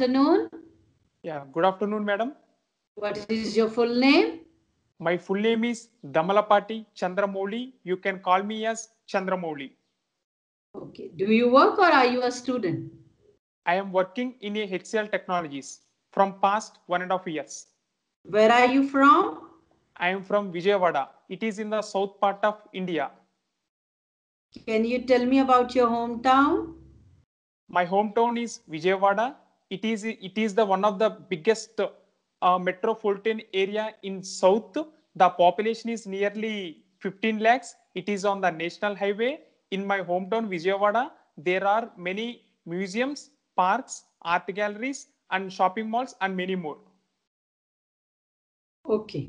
afternoon. Yeah, good afternoon, madam. What is your full name? My full name is Damalapati Chandramouli. You can call me as Chandramouli. Okay. Do you work or are you a student? I am working in a HCL Technologies from past one and a half years. Where are you from? I am from Vijayawada. It is in the south part of India. Can you tell me about your hometown? My hometown is Vijayawada it is it is the one of the biggest uh, metropolitan area in south the population is nearly 15 lakhs it is on the national highway in my hometown vijayawada there are many museums parks art galleries and shopping malls and many more okay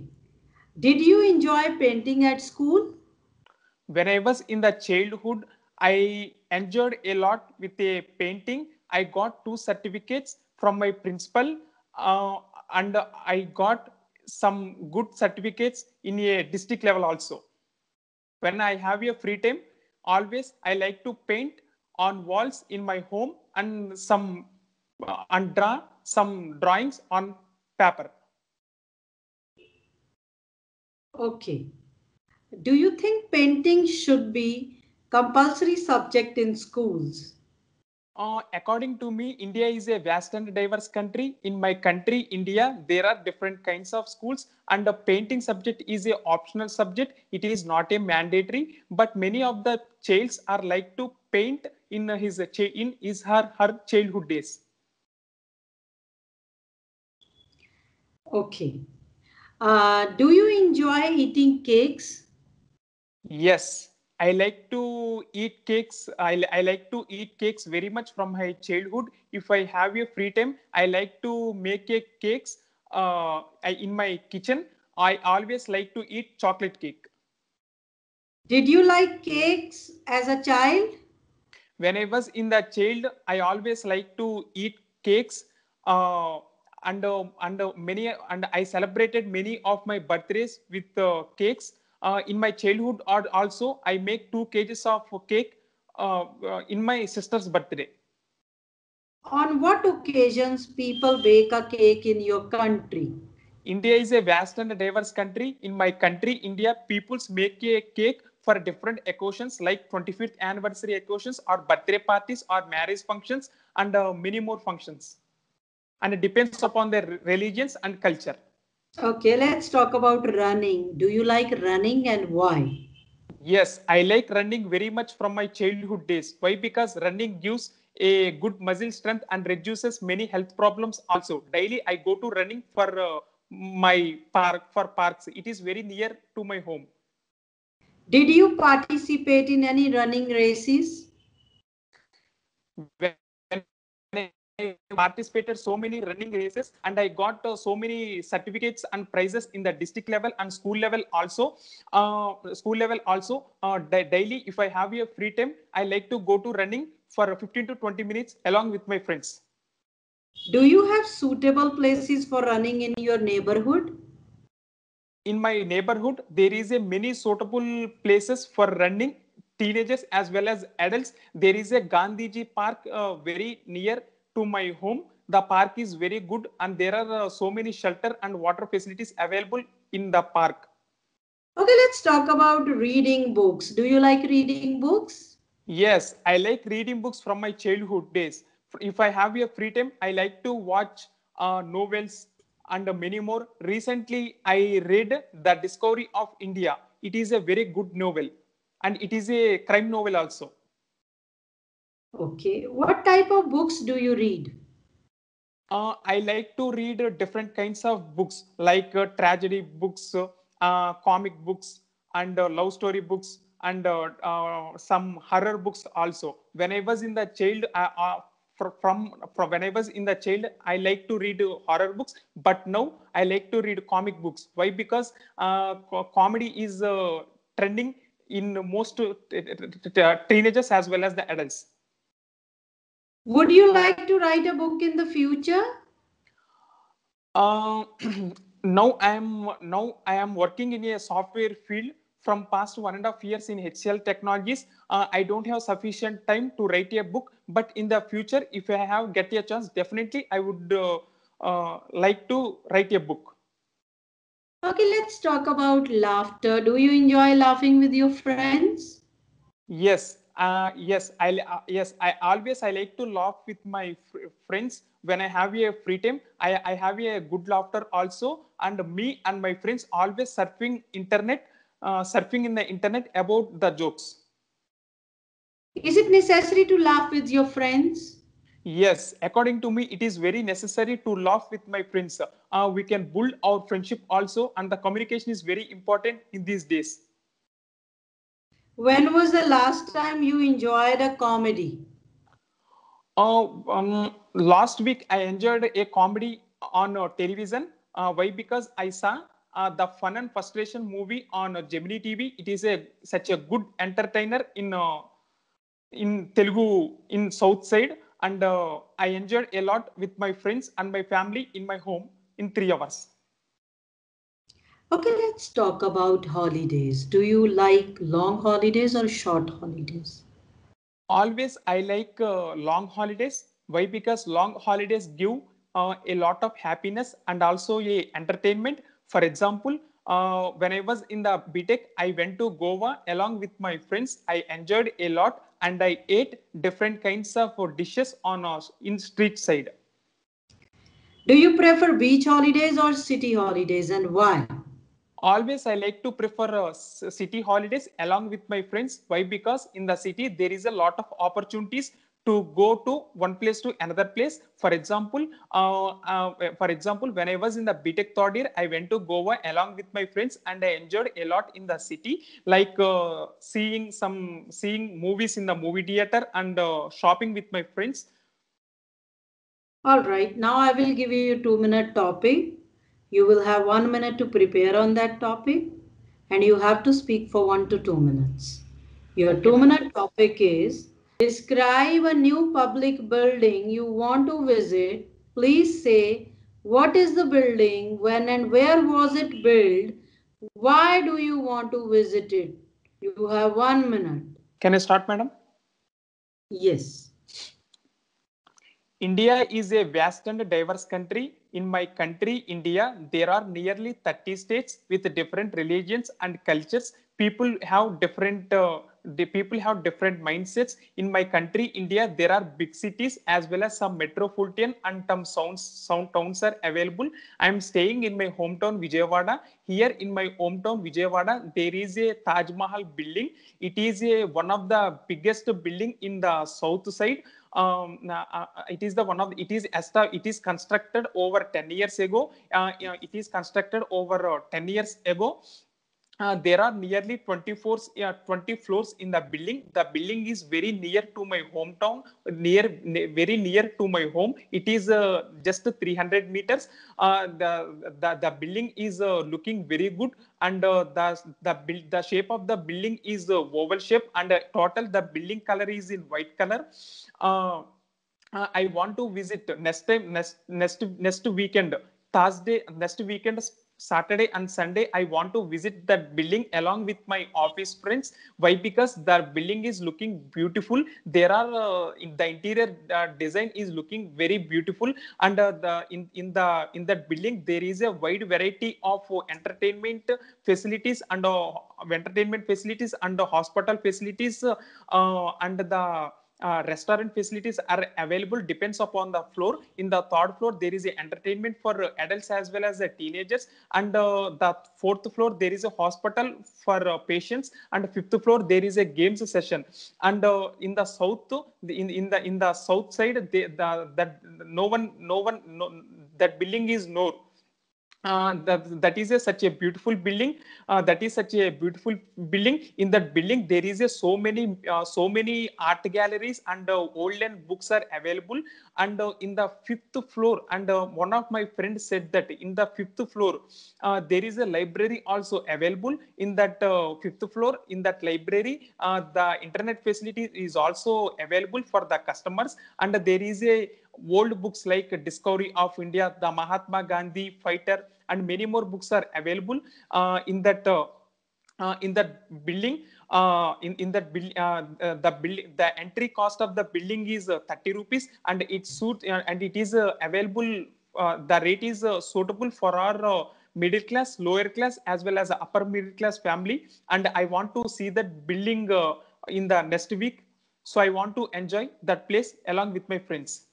did you enjoy painting at school when i was in the childhood i enjoyed a lot with a painting I got two certificates from my principal uh, and I got some good certificates in a district level also. When I have a free time, always I like to paint on walls in my home and some uh, and draw some drawings on paper. Okay. Do you think painting should be compulsory subject in schools? Uh, according to me, India is a vast and diverse country. In my country, India, there are different kinds of schools and the painting subject is a optional subject. It is not a mandatory, but many of the childs are like to paint in his in his her, her childhood days. Okay. Uh, do you enjoy eating cakes? Yes. I like to eat cakes. I, I like to eat cakes very much from my childhood. If I have a free time, I like to make a cakes uh, in my kitchen. I always like to eat chocolate cake. Did you like cakes as a child? When I was in the child, I always like to eat cakes. Uh, and, uh, and uh, many and I celebrated many of my birthdays with uh, cakes uh, in my childhood, or also I make two cages of cake uh, uh, in my sister's birthday. On what occasions people bake a cake in your country? India is a vast and diverse country. In my country, India, peoples make a cake for different occasions like 25th anniversary occasions or birthday parties or marriage functions and uh, many more functions. And it depends upon their religions and culture. Okay, let's talk about running. Do you like running and why? Yes, I like running very much from my childhood days. Why? Because running gives a good muscle strength and reduces many health problems also. Daily, I go to running for uh, my park for parks. It is very near to my home. Did you participate in any running races? participated so many running races and I got uh, so many certificates and prizes in the district level and school level also. Uh, school level also uh, daily. If I have a free time, I like to go to running for 15 to 20 minutes along with my friends. Do you have suitable places for running in your neighborhood? In my neighborhood, there is a many suitable places for running teenagers as well as adults. There is a Gandhiji Park uh, very near to my home the park is very good and there are uh, so many shelter and water facilities available in the park okay let's talk about reading books do you like reading books yes i like reading books from my childhood days if i have a free time i like to watch uh, novels and many more recently i read the discovery of india it is a very good novel and it is a crime novel also Okay. What type of books do you read? Uh, I like to read uh, different kinds of books like uh, tragedy books, uh, comic books, and uh, love story books, and uh, some horror books also. When I was in the child, from, from when I was in the child, I like to read horror books, but now I like to read comic books. Why? Because comedy is trending in most teenagers as well as the adults. Would you like to write a book in the future? Uh, now I am now I am working in a software field from past one and a half years in HCL Technologies. Uh, I don't have sufficient time to write a book, but in the future, if I have get a chance, definitely I would uh, uh, like to write a book. Okay, let's talk about laughter. Do you enjoy laughing with your friends? Yes, uh, yes i uh, yes i always i like to laugh with my friends when i have a free time i i have a good laughter also and me and my friends always surfing internet uh, surfing in the internet about the jokes is it necessary to laugh with your friends yes according to me it is very necessary to laugh with my friends uh, we can build our friendship also and the communication is very important in these days when was the last time you enjoyed a comedy? Oh, um, last week I enjoyed a comedy on uh, television. Uh, why? Because I saw uh, the fun and frustration movie on uh, Gemini TV. It is a such a good entertainer in uh, in Telugu in South Side, and uh, I enjoyed a lot with my friends and my family in my home in three hours. Okay, let's talk about holidays. Do you like long holidays or short holidays? Always, I like uh, long holidays. Why? Because long holidays give uh, a lot of happiness and also a entertainment. For example, uh, when I was in the BTEC, I went to Goa along with my friends. I enjoyed a lot and I ate different kinds of dishes on us uh, in street side. Do you prefer beach holidays or city holidays and why? always I like to prefer uh, city holidays along with my friends. Why? Because in the city, there is a lot of opportunities to go to one place to another place. For example, uh, uh, for example, when I was in the BTEC third year, I went to Goa along with my friends, and I enjoyed a lot in the city, like uh, seeing some seeing movies in the movie theater and uh, shopping with my friends. All right, now I will give you a two minute topic. You will have one minute to prepare on that topic and you have to speak for one to two minutes. Your two minute topic is describe a new public building you want to visit. Please say what is the building, when and where was it built, why do you want to visit it? You have one minute. Can I start, madam? Yes. India is a vast and diverse country in my country, India, there are nearly 30 states with different religions and cultures. People have different uh, the people have different mindsets. In my country, India, there are big cities as well as some metropolitan and some sounds, sound towns are available. I am staying in my hometown Vijayawada. Here in my hometown Vijayawada, there is a Taj Mahal building. It is a, one of the biggest building in the south side um, uh, uh, it is the one of it is as the, it is constructed over 10 years ago. Uh, you know, it is constructed over 10 years ago uh, there are nearly 24 yeah, 20 floors in the building the building is very near to my hometown near very near to my home it is uh, just 300 meters uh, the, the the building is uh, looking very good and the the build the shape of the building is oval shape and total the building color is in white color I want to visit next time next next next weekend Thursday next weekend Saturday and Sunday, I want to visit that building along with my office friends. Why? Because the building is looking beautiful. There are uh, in the interior uh, design is looking very beautiful, and uh, the in in the in that building there is a wide variety of uh, entertainment facilities and uh, entertainment facilities and hospital facilities uh, and the uh, restaurant facilities are available depends upon the floor in the third floor there is a entertainment for adults as well as the teenagers and uh, the fourth floor there is a hospital for uh, patients and fifth floor there is a games session and uh, in the south in, in the in the south side they, the that no one no one no, that building is no uh, that, that is a, such a beautiful building uh, that is such a beautiful building in that building there is a so many uh, so many art galleries and uh, olden books are available and uh, in the fifth floor and uh, one of my friends said that in the fifth floor there is a library also available in that fifth floor in that library the internet facility is also available for the customers and there is a old books like Discovery of India, the Mahatma Gandhi Fighter, and many more books are available uh, in that uh, uh in that building. Uh, in in that uh, uh, the the entry cost of the building is 30 rupees, and it suit and it is available. the rate is suitable for our middle class, lower class, as well as upper middle class family. And I want to see that building in the next week. So I want to enjoy that place along with my friends.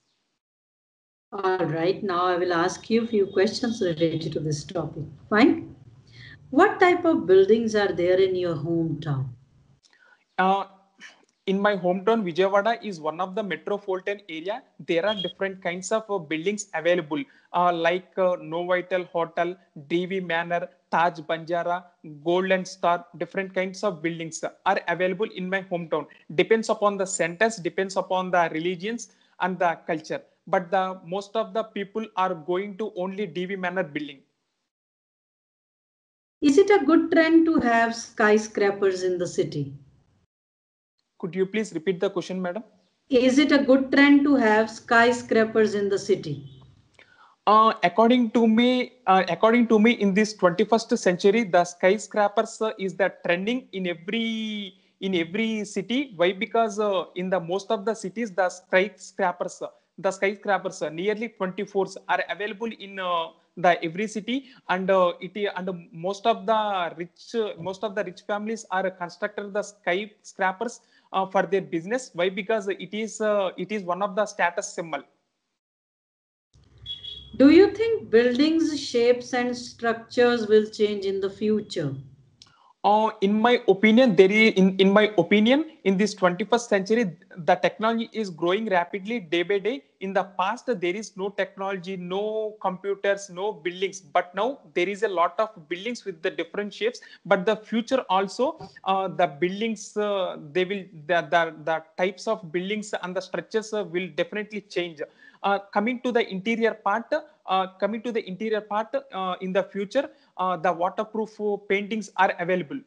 All right, now I will ask you a few questions related to this topic. Fine. What type of buildings are there in your hometown? Uh, in my hometown, Vijayawada is one of the metropolitan area. There are different kinds of uh, buildings available, uh, like uh, Novotel Hotel, DV Manor, Taj Banjara, Golden Star, different kinds of buildings are available in my hometown. Depends upon the centers, depends upon the religions and the culture but the most of the people are going to only DV manner building. Is it a good trend to have skyscrapers in the city? Could you please repeat the question, madam? Is it a good trend to have skyscrapers in the city? Uh, according to me, uh, according to me, in this 21st century, the skyscrapers uh, is the trending in every in every city. Why? Because uh, in the most of the cities, the skyscrapers uh, the skyscrapers uh, nearly 24 are available in uh, the every city and uh, it and most of the rich uh, most of the rich families are constructed the skyscrapers uh, for their business why because it is uh, it is one of the status symbol do you think buildings shapes and structures will change in the future uh, in my opinion there is in, in my opinion in this 21st century the technology is growing rapidly day by day in the past there is no technology no computers no buildings but now there is a lot of buildings with the different shapes but the future also uh, the buildings uh, they will the, the, the types of buildings and the structures uh, will definitely change uh, coming to the interior part uh, coming to the interior part in the future uh, the waterproof paintings are available.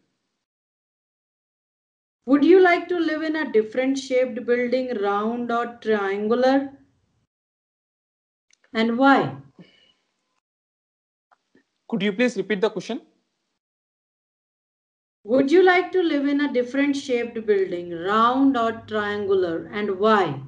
Would you like to live in a different shaped building, round or triangular? And why? Could you please repeat the question? Would you like to live in a different shaped building, round or triangular, and why?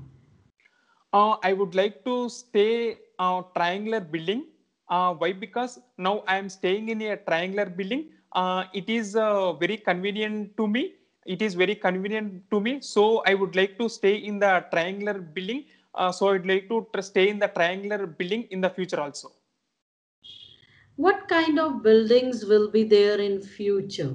Uh, I would like to stay a uh, triangular building uh, why? Because now I am staying in a triangular building. Uh, it is uh, very convenient to me. It is very convenient to me. So I would like to stay in the triangular building. Uh, so I'd like to stay in the triangular building in the future also. What kind of buildings will be there in future?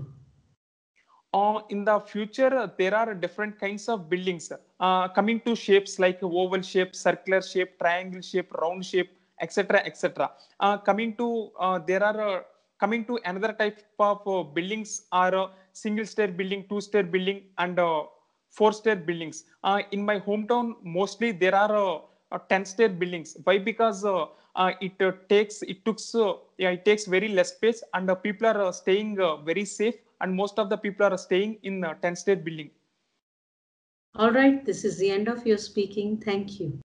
Uh, in the future, uh, there are different kinds of buildings uh, coming to shapes like oval shape, circular shape, triangle shape, round shape, etc etc uh, coming to uh, there are uh, coming to another type of buildings are single stair building two stair building and four stair buildings in my hometown mostly there are 10 stair buildings why because uh, it uh, takes it took uh, yeah, it takes very less space and people are staying very safe and most of the people are staying in 10 stair building all right this is the end of your speaking thank you